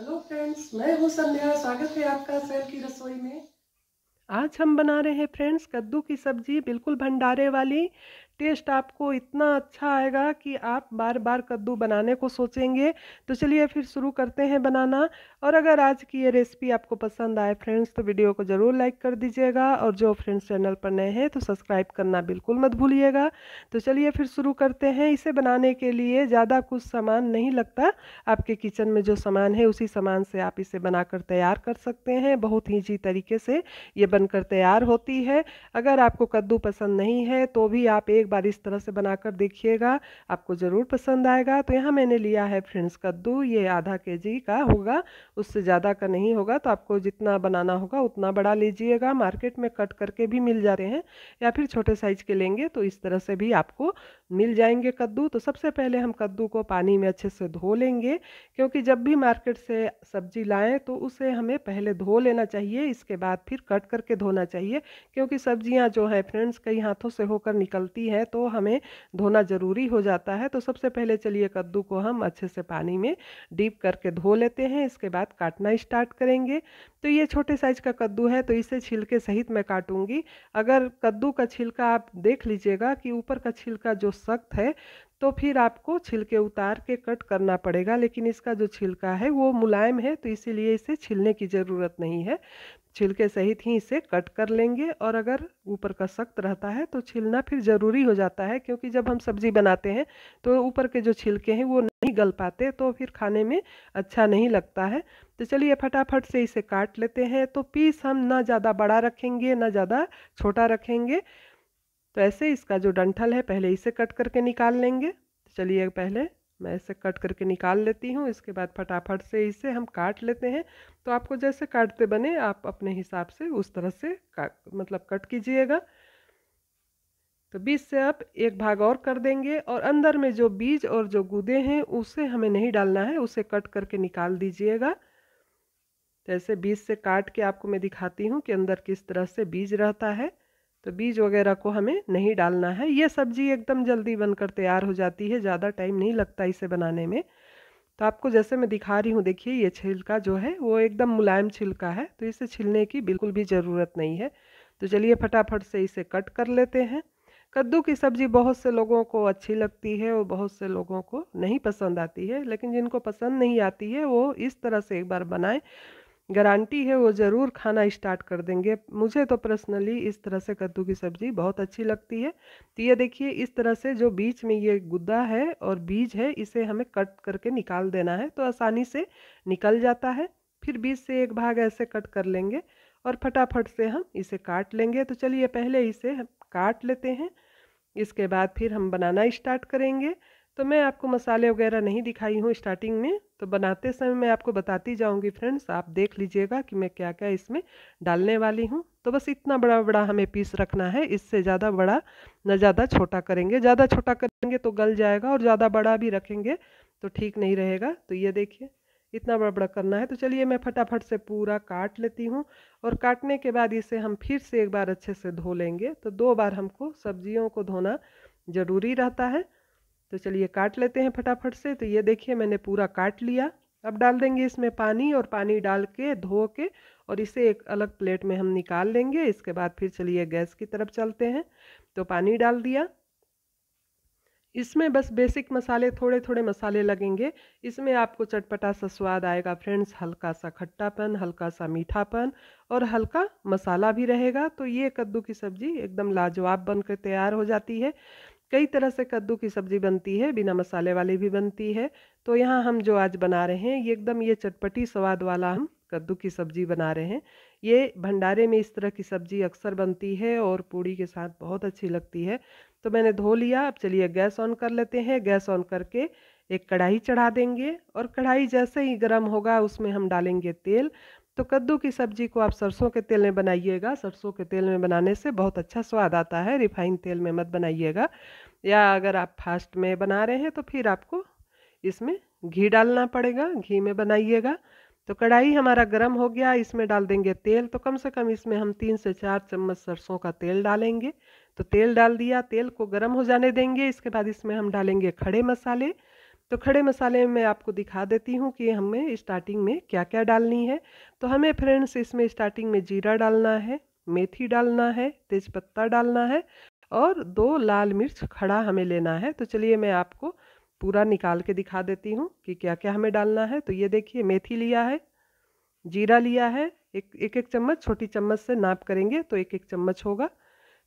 hello friends मैं हूँ संध्या स्वागत है आपका सैल की रसोई में आज हम बना रहे हैं फ्रेंड्स कद्दू की सब्जी बिल्कुल भंडारे वाली टेस्ट आपको इतना अच्छा आएगा कि आप बार बार कद्दू बनाने को सोचेंगे तो चलिए फिर शुरू करते हैं बनाना और अगर आज की ये रेसिपी आपको पसंद आए फ्रेंड्स तो वीडियो को ज़रूर लाइक कर दीजिएगा और जो फ्रेंड्स चैनल पर नए हैं तो सब्सक्राइब करना बिल्कुल मत भूलिएगा तो चलिए फिर शुरू करते हैं इसे बनाने के लिए ज़्यादा कुछ सामान नहीं लगता आपके किचन में जो सामान है उसी सामान से आप इसे बनाकर तैयार कर सकते हैं बहुत ही जी तरीके से ये बनकर तैयार होती है अगर आपको कद्दू पसंद नहीं है तो भी आप एक बार इस तरह से बनाकर देखिएगा आपको ज़रूर पसंद आएगा तो यहाँ मैंने लिया है फ्रेंड्स कद्दू ये आधा के जी का होगा उससे ज़्यादा का नहीं होगा तो आपको जितना बनाना होगा उतना बड़ा लीजिएगा मार्केट में कट करके भी मिल जाते हैं या फिर छोटे साइज के लेंगे तो इस तरह से भी आपको मिल जाएंगे कद्दू तो सबसे पहले हम कद्दू को पानी में अच्छे से धो लेंगे क्योंकि जब भी मार्केट से सब्जी लाएँ तो उसे हमें पहले धो लेना चाहिए इसके बाद फिर कट करके धोना चाहिए क्योंकि सब्जियाँ जो हैं फ्रेंड्स कई हाथों से होकर निकलती हैं है तो हमें धोना ज़रूरी हो जाता है तो सबसे पहले चलिए कद्दू को हम अच्छे से पानी में डीप करके धो लेते हैं इसके बाद काटना स्टार्ट करेंगे तो ये छोटे साइज़ का कद्दू है तो इसे छिलके सहित मैं काटूंगी अगर कद्दू का छिलका आप देख लीजिएगा कि ऊपर का छिलका जो सख्त है तो फिर आपको छिलके उतार के कट करना पड़ेगा लेकिन इसका जो छिलका है वो मुलायम है तो इसीलिए इसे छिलने की ज़रूरत नहीं है छिलके सहित ही इसे कट कर लेंगे और अगर ऊपर का सख्त रहता है तो छिलना फिर ज़रूरी हो जाता है क्योंकि जब हम सब्ज़ी बनाते हैं तो ऊपर के जो छिलके हैं वो नहीं गल पाते तो फिर खाने में अच्छा नहीं लगता है तो चलिए फटाफट से इसे काट लेते हैं तो पीस हम ना ज़्यादा बड़ा रखेंगे ना ज़्यादा छोटा रखेंगे तो ऐसे इसका जो डंठल है पहले इसे कट करके निकाल लेंगे तो चलिए पहले मैं इसे कट करके निकाल लेती हूँ इसके बाद फटाफट से इसे हम काट लेते हैं तो आपको जैसे काटते बने आप अपने हिसाब से उस तरह से मतलब कट कीजिएगा तो बीज से आप एक भाग और कर देंगे और अंदर में जो बीज और जो गुदे हैं उसे हमें नहीं डालना है उसे कट करके निकाल दीजिएगा जैसे तो बीज से काट के आपको मैं दिखाती हूँ कि अंदर किस तरह से बीज रहता है तो बीज वगैरह को हमें नहीं डालना है ये सब्जी एकदम जल्दी बनकर तैयार हो जाती है ज़्यादा टाइम नहीं लगता इसे बनाने में तो आपको जैसे मैं दिखा रही हूँ देखिए ये छिलका जो है वो एकदम मुलायम छिलका है तो इसे छिलने की बिल्कुल भी ज़रूरत नहीं है तो चलिए फटाफट से इसे कट कर लेते हैं कद्दू की सब्ज़ी बहुत से लोगों को अच्छी लगती है और बहुत से लोगों को नहीं पसंद आती है लेकिन जिनको पसंद नहीं आती है वो इस तरह से एक बार बनाएं गारंटी है वो ज़रूर खाना स्टार्ट कर देंगे मुझे तो पर्सनली इस तरह से कद्दू की सब्ज़ी बहुत अच्छी लगती है तो ये देखिए इस तरह से जो बीच में ये गुद्दा है और बीज है इसे हमें कट करके निकाल देना है तो आसानी से निकल जाता है फिर बीज से एक भाग ऐसे कट कर लेंगे और फटाफट से हम इसे काट लेंगे तो चलिए पहले इसे काट लेते हैं इसके बाद फिर हम बनाना स्टार्ट करेंगे तो मैं आपको मसाले वगैरह नहीं दिखाई हूँ स्टार्टिंग में तो बनाते समय मैं आपको बताती जाऊंगी फ्रेंड्स आप देख लीजिएगा कि मैं क्या क्या इसमें डालने वाली हूँ तो बस इतना बड़ा बड़ा हमें पीस रखना है इससे ज़्यादा बड़ा न ज़्यादा छोटा करेंगे ज़्यादा छोटा करेंगे तो गल जाएगा और ज़्यादा बड़ा भी रखेंगे तो ठीक नहीं रहेगा तो ये देखिए इतना बड़ा बड़ा करना है तो चलिए मैं फटाफट से पूरा काट लेती हूँ और काटने के बाद इसे हम फिर से एक बार अच्छे से धो लेंगे तो दो बार हमको सब्जियों को धोना ज़रूरी रहता है तो चलिए काट लेते हैं फटाफट से तो ये देखिए मैंने पूरा काट लिया अब डाल देंगे इसमें पानी और पानी डाल के धो के और इसे एक अलग प्लेट में हम निकाल लेंगे इसके बाद फिर चलिए गैस की तरफ चलते हैं तो पानी डाल दिया इसमें बस बेसिक मसाले थोड़े थोड़े मसाले लगेंगे इसमें आपको चटपटा सा स्वाद आएगा फ्रेंड्स हल्का सा खट्टापन हल्का सा मीठापन और हल्का मसाला भी रहेगा तो ये कद्दू की सब्ज़ी एकदम लाजवाब बनकर तैयार हो जाती है कई तरह से कद्दू की सब्ज़ी बनती है बिना मसाले वाली भी बनती है तो यहाँ हम जो आज बना रहे हैं ये एकदम ये चटपटी स्वाद वाला हम कद्दू की सब्ज़ी बना रहे हैं ये भंडारे में इस तरह की सब्ज़ी अक्सर बनती है और पूड़ी के साथ बहुत अच्छी लगती है तो मैंने धो लिया अब चलिए गैस ऑन कर लेते हैं गैस ऑन करके एक कढ़ाई चढ़ा देंगे और कढ़ाई जैसे ही गर्म होगा उसमें हम डालेंगे तेल तो कद्दू की सब्जी को आप सरसों के तेल में बनाइएगा सरसों के तेल में बनाने से बहुत अच्छा स्वाद आता है रिफाइन तेल में मत बनाइएगा या अगर आप फास्ट में बना रहे हैं तो फिर आपको इसमें घी डालना पड़ेगा घी में बनाइएगा तो कढ़ाई हमारा गर्म हो गया इसमें डाल देंगे तेल तो कम से कम इसमें हम तीन से चार चम्मच सरसों का तेल डालेंगे तो तेल डाल दिया तेल को गर्म हो जाने देंगे इसके बाद इसमें हम डालेंगे खड़े मसाले तो खड़े मसाले में आपको दिखा देती हूँ कि हमें स्टार्टिंग में क्या क्या डालनी है तो हमें फ्रेंड्स इसमें स्टार्टिंग में जीरा डालना है मेथी डालना है तेज़पत्ता डालना है और दो लाल मिर्च खड़ा हमें लेना है तो चलिए मैं आपको पूरा निकाल के दिखा देती हूँ कि क्या क्या हमें डालना है तो ये देखिए मेथी लिया है जीरा लिया है एक एक, एक चम्मच छोटी चम्मच से नाप करेंगे तो एक एक चम्मच होगा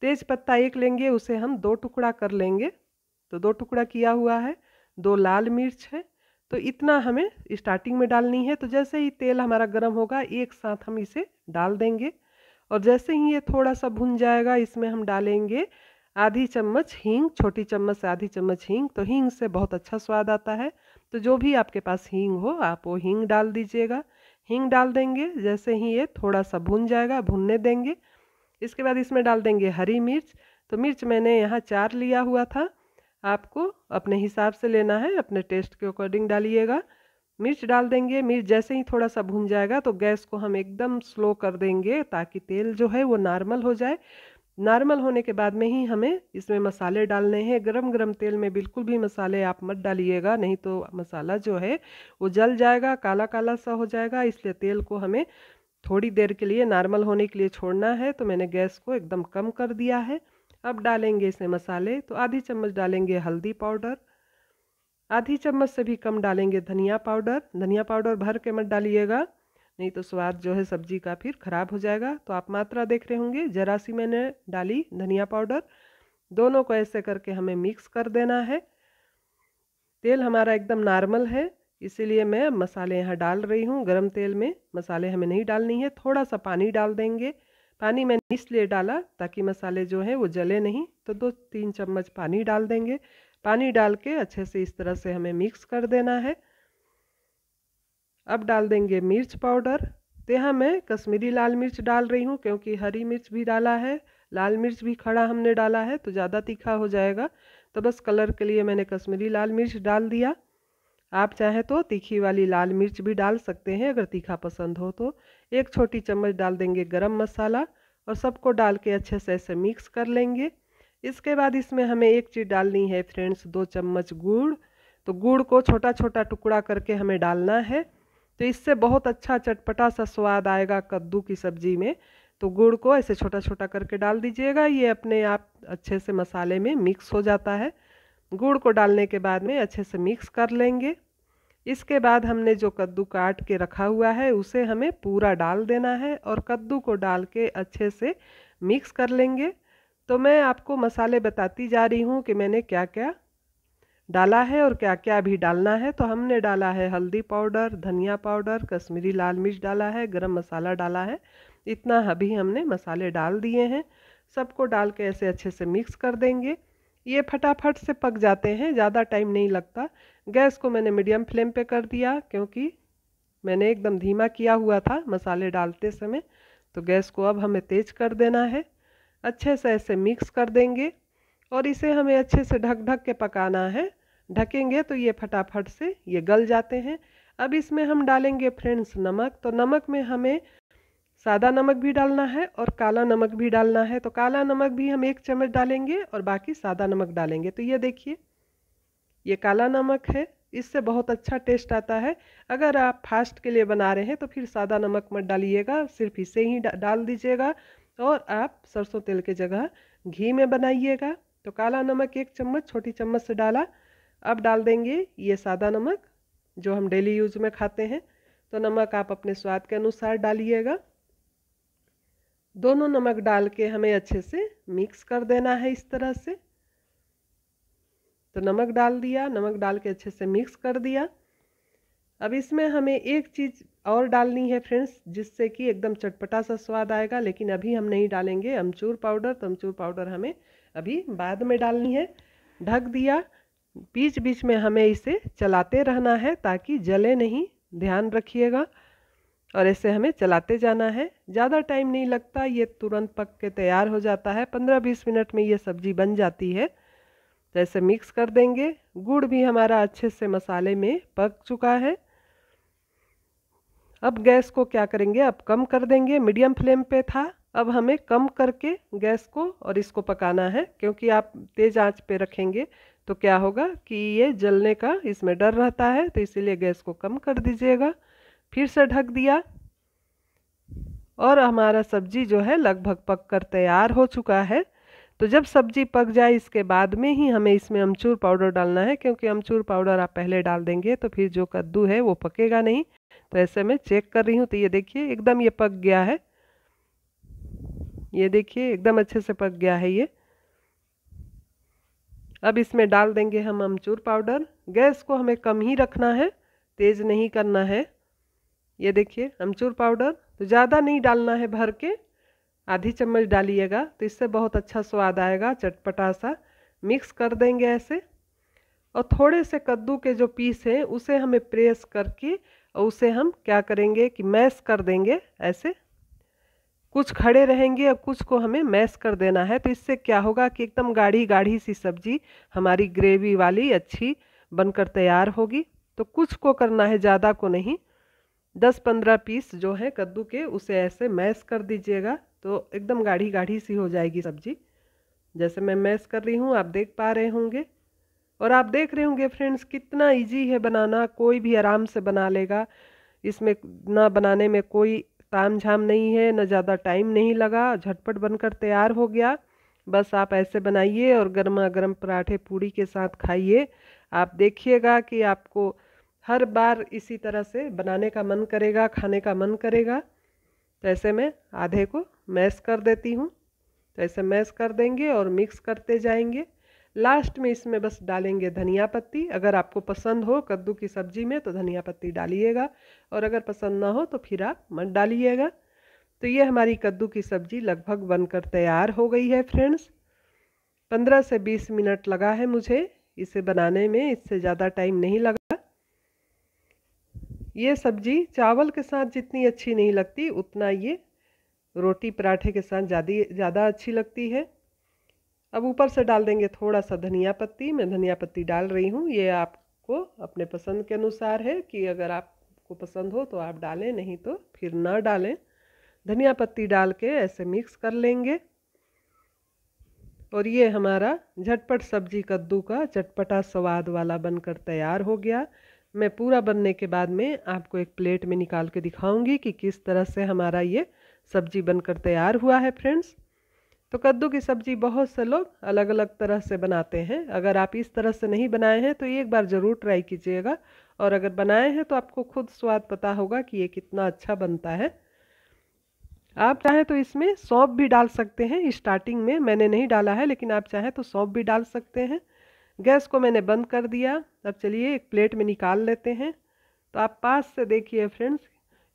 तेज पत्ता एक लेंगे उसे हम दो टुकड़ा कर लेंगे तो दो टुकड़ा किया हुआ है दो लाल मिर्च है तो इतना हमें स्टार्टिंग में डालनी है तो जैसे ही तेल हमारा गर्म होगा एक साथ हम इसे डाल देंगे और जैसे ही ये थोड़ा सा भुन जाएगा इसमें हम डालेंगे आधी चम्मच हींग छोटी चम्मच से आधी चम्मच हींग तो हींग से बहुत अच्छा स्वाद आता है तो जो भी आपके पास हींग हो आप वो हींग डाल दीजिएगा हींग डाल देंगे जैसे ही ये थोड़ा सा भुन जाएगा भुनने देंगे इसके बाद इसमें डाल देंगे हरी मिर्च तो मिर्च मैंने यहाँ चार लिया हुआ था आपको अपने हिसाब से लेना है अपने टेस्ट के अकॉर्डिंग डालिएगा मिर्च डाल देंगे मिर्च जैसे ही थोड़ा सा भून जाएगा तो गैस को हम एकदम स्लो कर देंगे ताकि तेल जो है वो नॉर्मल हो जाए नॉर्मल होने के बाद में ही हमें इसमें मसाले डालने हैं गरम गरम तेल में बिल्कुल भी मसाले आप मत डालिएगा नहीं तो मसाला जो है वो जल जाएगा काला काला सा हो जाएगा इसलिए तेल को हमें थोड़ी देर के लिए नॉर्मल होने के लिए छोड़ना है तो मैंने गैस को एकदम कम कर दिया है अब डालेंगे इसमें मसाले तो आधी चम्मच डालेंगे हल्दी पाउडर आधी चम्मच से भी कम डालेंगे धनिया पाउडर धनिया पाउडर भर के मत डालिएगा नहीं तो स्वाद जो है सब्जी का फिर ख़राब हो जाएगा तो आप मात्रा देख रहे होंगे जरा सी मैंने डाली धनिया पाउडर दोनों को ऐसे करके हमें मिक्स कर देना है तेल हमारा एकदम नॉर्मल है इसीलिए मैं मसाले यहाँ डाल रही हूँ गरम तेल में मसाले हमें नहीं डालनी है थोड़ा सा पानी डाल देंगे पानी मैंने इसलिए डाला ताकि मसाले जो हैं वो जले नहीं तो दो तीन चम्मच पानी डाल देंगे पानी डाल के अच्छे से इस तरह से हमें मिक्स कर देना है अब डाल देंगे मिर्च पाउडर तो यहाँ मैं कश्मीरी लाल मिर्च डाल रही हूँ क्योंकि हरी मिर्च भी डाला है लाल मिर्च भी खड़ा हमने डाला है तो ज़्यादा तीखा हो जाएगा तो बस कलर के लिए मैंने कश्मीरी लाल मिर्च डाल दिया आप चाहें तो तीखी वाली लाल मिर्च भी डाल सकते हैं अगर तीखा पसंद हो तो एक छोटी चम्मच डाल देंगे गरम मसाला और सबको डाल के अच्छे से ऐसे मिक्स कर लेंगे इसके बाद इसमें हमें एक चीज़ डालनी है फ्रेंड्स दो चम्मच गुड़ तो गुड़ को छोटा छोटा टुकड़ा करके हमें डालना है तो इससे बहुत अच्छा चटपटा सा स्वाद आएगा कद्दू की सब्जी में तो गुड़ को ऐसे छोटा छोटा करके डाल दीजिएगा ये अपने आप अच्छे से मसाले में मिक्स हो जाता है गुड़ को डालने के बाद में अच्छे से मिक्स कर लेंगे इसके बाद हमने जो कद्दू काट के रखा हुआ है उसे हमें पूरा डाल देना है और कद्दू को डाल के अच्छे से मिक्स कर लेंगे तो मैं आपको मसाले बताती जा रही हूँ कि मैंने क्या क्या डाला है और क्या क्या अभी डालना है तो हमने डाला है हल्दी पाउडर धनिया पाउडर कश्मीरी लाल मिर्च डाला है गरम मसाला डाला है इतना अभी हमने मसाले डाल दिए हैं सबको डाल के ऐसे अच्छे से मिक्स कर देंगे ये फटाफट से पक जाते हैं ज़्यादा टाइम नहीं लगता गैस को मैंने मीडियम फ्लेम पे कर दिया क्योंकि मैंने एकदम धीमा किया हुआ था मसाले डालते समय तो गैस को अब हमें तेज कर देना है अच्छे से ऐसे मिक्स कर देंगे और इसे हमें अच्छे से ढक ढक के पकाना है ढकेंगे तो ये फटाफट से ये गल जाते हैं अब इसमें हम डालेंगे फ्रेंड्स नमक तो नमक में हमें सादा नमक भी डालना है और काला नमक भी डालना है तो काला नमक भी हम एक चम्मच डालेंगे और बाकी सादा नमक डालेंगे तो ये देखिए ये काला नमक है इससे बहुत अच्छा टेस्ट आता है अगर आप फास्ट के लिए बना रहे हैं तो फिर सादा नमक मत डालिएगा सिर्फ इसे ही डाल दीजिएगा और आप सरसों तेल के जगह घी में बनाइएगा तो काला नमक एक चम्मच छोटी चम्मच से डाला अब डाल देंगे ये सादा नमक जो हम डेली यूज में खाते हैं तो नमक आप अपने स्वाद के अनुसार डालिएगा दोनों नमक डाल के हमें अच्छे से मिक्स कर देना है इस तरह से तो नमक डाल दिया नमक डाल के अच्छे से मिक्स कर दिया अब इसमें हमें एक चीज़ और डालनी है फ्रेंड्स जिससे कि एकदम चटपटा सा स्वाद आएगा लेकिन अभी हम नहीं डालेंगे अमचूर पाउडर तो अमचूर पाउडर हमें अभी बाद में डालनी है ढक दिया बीच बीच में हमें इसे चलाते रहना है ताकि जले नहीं ध्यान रखिएगा और ऐसे हमें चलाते जाना है ज़्यादा टाइम नहीं लगता ये तुरंत पक के तैयार हो जाता है पंद्रह बीस मिनट में ये सब्जी बन जाती है जैसे तो मिक्स कर देंगे गुड़ भी हमारा अच्छे से मसाले में पक चुका है अब गैस को क्या करेंगे अब कम कर देंगे मीडियम फ्लेम पे था अब हमें कम करके गैस को और इसको पकाना है क्योंकि आप तेज़ आंच पे रखेंगे तो क्या होगा कि ये जलने का इसमें डर रहता है तो इसीलिए गैस को कम कर दीजिएगा फिर से ढक दिया और हमारा सब्जी जो है लगभग पक कर तैयार हो चुका है तो जब सब्जी पक जाए इसके बाद में ही हमें इसमें अमचूर पाउडर डालना है क्योंकि अमचूर पाउडर आप पहले डाल देंगे तो फिर जो कद्दू है वो पकेगा नहीं तो ऐसे में चेक कर रही हूँ तो ये देखिए एकदम ये पक गया है ये देखिए एकदम अच्छे से पक गया है ये अब इसमें डाल देंगे हम अमचूर पाउडर गैस को हमें कम ही रखना है तेज़ नहीं करना है ये देखिए अमचूर पाउडर तो ज़्यादा नहीं डालना है भर के आधी चम्मच डालिएगा तो इससे बहुत अच्छा स्वाद आएगा चटपटा सा मिक्स कर देंगे ऐसे और थोड़े से कद्दू के जो पीस हैं उसे हमें प्रेस करके और उसे हम क्या करेंगे कि मैश कर देंगे ऐसे कुछ खड़े रहेंगे और कुछ को हमें मैश कर देना है तो इससे क्या होगा कि एकदम गाढ़ी गाढ़ी सी सब्जी हमारी ग्रेवी वाली अच्छी बनकर तैयार होगी तो कुछ को करना है ज़्यादा को नहीं दस पंद्रह पीस जो है कद्दू के उसे ऐसे मैश कर दीजिएगा तो एकदम गाढ़ी गाढ़ी सी हो जाएगी सब्जी जैसे मैं मैश कर रही हूँ आप देख पा रहे होंगे और आप देख रहे होंगे फ्रेंड्स कितना इजी है बनाना कोई भी आराम से बना लेगा इसमें ना बनाने में कोई ताम झाम नहीं है ना ज़्यादा टाइम नहीं लगा झटपट बनकर तैयार हो गया बस आप ऐसे बनाइए और गर्मा गर्म पराठे पूड़ी के साथ खाइए आप देखिएगा कि आपको हर बार इसी तरह से बनाने का मन करेगा खाने का मन करेगा तो ऐसे मैं आधे को मैश कर देती हूँ तो ऐसे मैश कर देंगे और मिक्स करते जाएंगे लास्ट में इसमें बस डालेंगे धनिया पत्ती अगर आपको पसंद हो कद्दू की सब्जी में तो धनिया पत्ती डालिएगा और अगर पसंद ना हो तो फिर आप मत डालिएगा तो ये हमारी कद्दू की सब्जी लगभग बनकर तैयार हो गई है फ्रेंड्स पंद्रह से बीस मिनट लगा है मुझे इसे बनाने में इससे ज़्यादा टाइम नहीं लगा ये सब्जी चावल के साथ जितनी अच्छी नहीं लगती उतना ये रोटी पराठे के साथ ज़्यादा ज़्यादा अच्छी लगती है अब ऊपर से डाल देंगे थोड़ा सा धनिया पत्ती मैं धनिया पत्ती डाल रही हूँ ये आपको अपने पसंद के अनुसार है कि अगर आपको पसंद हो तो आप डालें नहीं तो फिर ना डालें धनिया पत्ती डाल के ऐसे मिक्स कर लेंगे और ये हमारा झटपट सब्जी कद्दू का चटपटा स्वाद वाला बनकर तैयार हो गया मैं पूरा बनने के बाद में आपको एक प्लेट में निकाल के दिखाऊंगी कि किस तरह से हमारा ये सब्जी बनकर तैयार हुआ है फ्रेंड्स तो कद्दू की सब्ज़ी बहुत से लोग अलग अलग तरह से बनाते हैं अगर आप इस तरह से नहीं बनाए हैं तो एक बार ज़रूर ट्राई कीजिएगा और अगर बनाए हैं तो आपको खुद स्वाद पता होगा कि ये कितना अच्छा बनता है आप चाहें तो इसमें सौंप भी डाल सकते हैं स्टार्टिंग में मैंने नहीं डाला है लेकिन आप चाहें तो सौंप भी डाल सकते हैं गैस को मैंने बंद कर दिया अब चलिए एक प्लेट में निकाल लेते हैं तो आप पास से देखिए फ्रेंड्स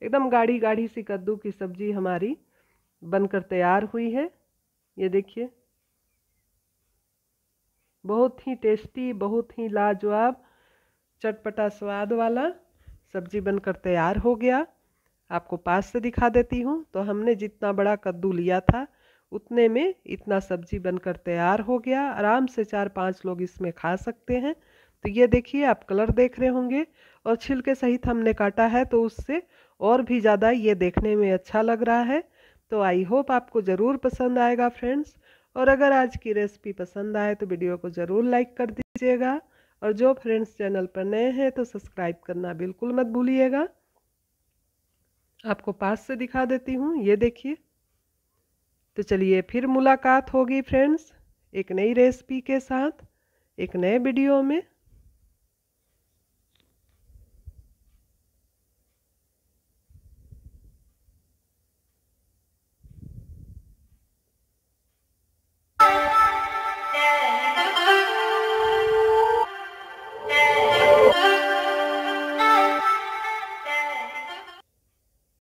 एकदम गाढ़ी गाढ़ी सी कद्दू की सब्ज़ी हमारी बनकर तैयार हुई है ये देखिए बहुत ही टेस्टी बहुत ही लाजवाब चटपटा स्वाद वाला सब्जी बनकर तैयार हो गया आपको पास से दिखा देती हूँ तो हमने जितना बड़ा कद्दू लिया था उतने में इतना सब्जी बनकर तैयार हो गया आराम से चार पांच लोग इसमें खा सकते हैं तो ये देखिए आप कलर देख रहे होंगे और छिलके सहित हमने काटा है तो उससे और भी ज़्यादा ये देखने में अच्छा लग रहा है तो आई होप आपको ज़रूर पसंद आएगा फ्रेंड्स और अगर आज की रेसिपी पसंद आए तो वीडियो को ज़रूर लाइक कर दीजिएगा और जो फ्रेंड्स चैनल पर नए हैं तो सब्सक्राइब करना बिल्कुल मत भूलिएगा आपको पास से दिखा देती हूँ ये देखिए तो चलिए फिर मुलाकात होगी फ्रेंड्स एक नई रेसिपी के साथ एक नए वीडियो में